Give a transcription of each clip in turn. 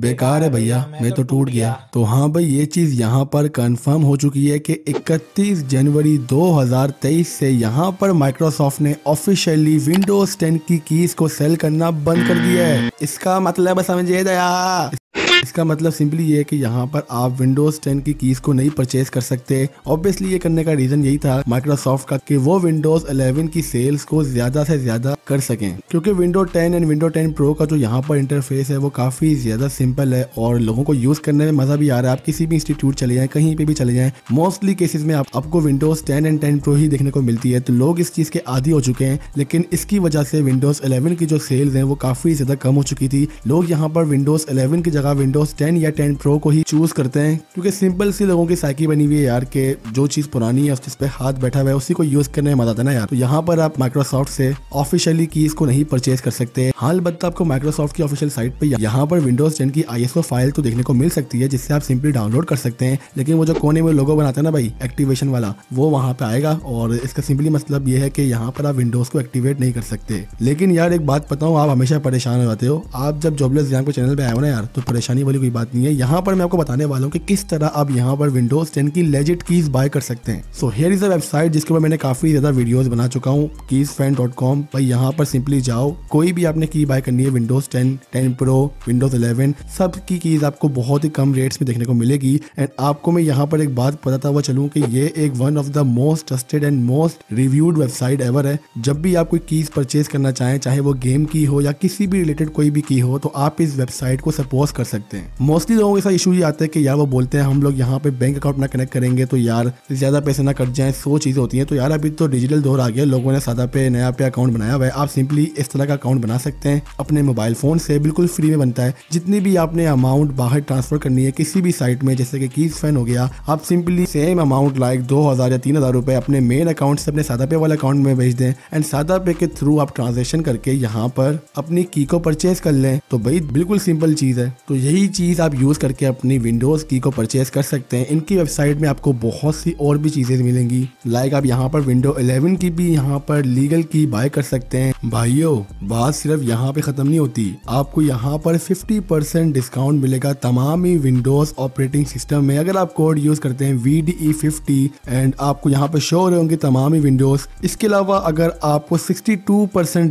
बेकार है भैया मैं तो टूट गया तो हाँ भाई ये चीज़ यहाँ पर कंफर्म हो चुकी है कि 31 जनवरी 2023 से यहाँ पर माइक्रोसॉफ्ट ने ऑफिशियली विंडोज 10 की कीज को सेल करना बंद कर दिया है इसका मतलब समझिए दया इसका मतलब सिंपली ये है कि यहाँ पर आप विंडोज 10 की कीज को नहीं परचेज कर सकते ऑब्वियसली ये करने का रीजन यही था माइक्रोसॉफ्ट का कि वो विंडोज 11 की सेल्स को ज्यादा से ज्यादा कर सकें क्योंकि विंडो 10 एंड विंडो 10 प्रो का जो यहाँ पर इंटरफेस है वो काफी ज्यादा सिंपल है और लोगों को यूज करने में मजा भी आ रहा है आप किसी भी इंस्टीट्यूट चले जाए कहीं पे भी चले जाए मोस्टली केसेस में आपको Windows ten and ten pro ही देखने को मिलती है तो लोग इस चीज के आदि हो चुके हैं लेकिन इसकी वजह से विंडोज इलेवन की जो सेल्स है वो काफी ज्यादा कम हो चुकी थी लोग यहाँ पर विंडोज इलेवन की जगह विंडोज 10 या 10 प्रो को ही चूज करते हैं क्योंकि सिंपल सी लोगों की साइकिल बनी हुई है यार के जो चीज पुरानी है उस चीज पे हाथ बैठा हुआ है उसी को यूज करने में मजा आता है ना यार तो यहाँ पर आप माइक्रोसॉफ्ट से ऑफिशियली कीज को नहीं परचेज कर सकते हाल बदता आपको माइक्रोसॉफ्ट की ऑफिशियल साइट पर यहाँ पर विंडोज टेन की आई फाइल तो देखने को मिल सकती है जिससे आप सिंपली डाउनलोड कर सकते हैं लेकिन वो जो कोने में लोगो बनाते हैं ना भाई एक्टिवेशन वाला वो वहाँ पे आएगा और इसका सिंपली मतलब ये है कि यहाँ पर आप विंडोज को एक्टिवेट नहीं कर सकते लेकिन यार एक बात बताऊँ आप हमेशा परेशान हो जाते हो आप जब जॉबलेस एग्जाम चैनल पे आए हो ना यार तो परेशानी बताने वाली कोई बात नहीं है यहाँ पर मैं आपको बताने वाला हूँ कि किस तरह आप यहाँ पर विंडोज 10 की लेजिट कीज बाय कर सकते हैं so here is a website जिसके ऊपर मैंने काफी ज्यादा वीडियोज बना चुका हूँ कीज फैन डॉट कॉम भाई यहाँ पर सिंपली जाओ कोई भी आपने की बाय करनी है Windows ten ten pro Windows eleven सब की कीज आपको बहुत ही कम रेट्स में देखने को मिलेगी एंड आपको मैं यहाँ पर एक बात पता था हुआ चलूँ की ये एक one of the most trusted and most reviewed website ever है जब भी आप कोई कीज परचेज करना चाहें चाहे वो गेम की हो या किसी भी रिलेटेड कोई भी की हो तो आप इस वेबसाइट को सपोज कर सकते हैं सकते हैं मोस्टली लोगों के साथ इशू ये आता है कि यार वो बोलते हैं हम लोग यहाँ पे बैंक अकाउंट ना कनेक्ट करेंगे तो यार ज्यादा पैसे ना कट जाए सो चीज़ें होती है तो यार अभी तो डिजिटल दौर आ गया लोगों ने सादा पे नया पे अकाउंट बनाया हुआ है आप सिंपली इस तरह का अकाउंट बना सकते हैं अपने मोबाइल फोन से बिल्कुल फ्री में बनता है जितनी भी आपने अमाउंट बाहर ट्रांसफर करनी है किसी भी साइट में जैसे कि कीज फैन हो गया आप सिंपली सेम अमाउंट लाइक दो हज़ार या तीन हज़ार अपने मेन अकाउंट से अपने सादा पे वाले अकाउंट में भेज दें एंड सादा पे के थ्रू आप ट्रांजेक्शन करके यहाँ पर अपनी की को परचेज कर लें तो भाई बिल्कुल सिंपल चीज़ है तो यही यही चीज़ आप यूज़ करके अपनी विंडोज़ की को परचेज कर सकते हैं इनकी वेबसाइट में आपको बहुत सी और भी चीज़ें मिलेंगी लाइक आप यहाँ पर विंडो 11 की भी यहाँ पर लीगल की बाय कर सकते हैं भाइयों बात सिर्फ यहाँ पे ख़त्म नहीं होती आपको यहाँ पर 50% डिस्काउंट मिलेगा तमाम ही विंडोज़ ऑपरेटिंग सिस्टम में अगर आप कोड यूज़ करते हैं V D E fifty and आपको यहाँ पर शो रहे होंगे तमाम ही विंडोज़ इसके अलावा अगर आपको सिक्सटी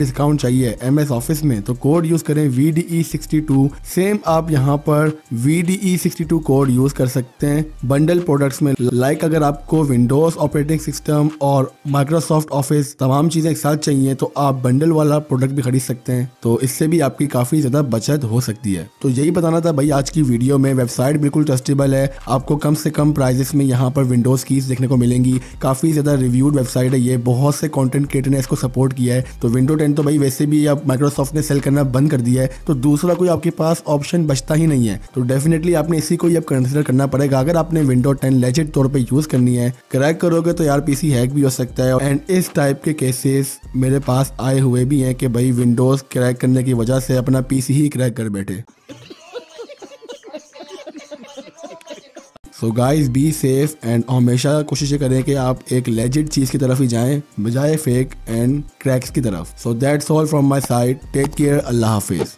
डिस्काउंट चाहिए एम एस ऑफिस में तो कोड यूज़ करें V D sixty two same आप यहाँ पर V D sixty two code use कर सकते हैं बंडल प्रोडक्ट्स में लाइक अगर आपको विंडोज ऑपरेटिंग सिस्टम और माइक्रोसॉफ्ट ऑफिस तमाम चीजें एक साथ चाहिए तो आप बंडल वाला प्रोडक्ट भी खरीद सकते हैं तो इससे भी आपकी काफी ज्यादा बचत हो सकती है तो यही बताना था भाई आज की वीडियो में वेबसाइट बिल्कुल ट्रस्टेबल है आपको कम से कम प्राइजेस में यहाँ पर विंडोज कीज देखने को मिलेंगी काफी ज्यादा रिव्यूड वेबसाइट है ये बहुत से कॉन्टेंट क्रिएटर ने इसको सपोर्ट किया है तो विंडो टेन तो भाई वैसे भी माइक्रोसॉफ्ट ने सेल करना बंद कर दिया है तो दूसरा कोई आपके पास ऑप्शन बचता ही ही नहीं है तो डेफिनेटली आपने इसी को अब कंसिडर करना पड़ेगा अगर आपने विंडो टेन लेजेड तौर पर यूज करनी है क्रैक करोगे तो यार पीसी हैक भी हो सकता है एंड इस टाइप के केसेस मेरे पास आए हुए भी हैं कि भाई विंडोज क्रैक करने की वजह से अपना पीसी ही क्रैक कर बैठे so guys be safe and हमेशा कोशिश करें कि आप एक लेजिड चीज़ की तरफ ही जाएं बजाय फेक एंड क्रैक्स की तरफ so that's all from my side take care Allah हाफिज़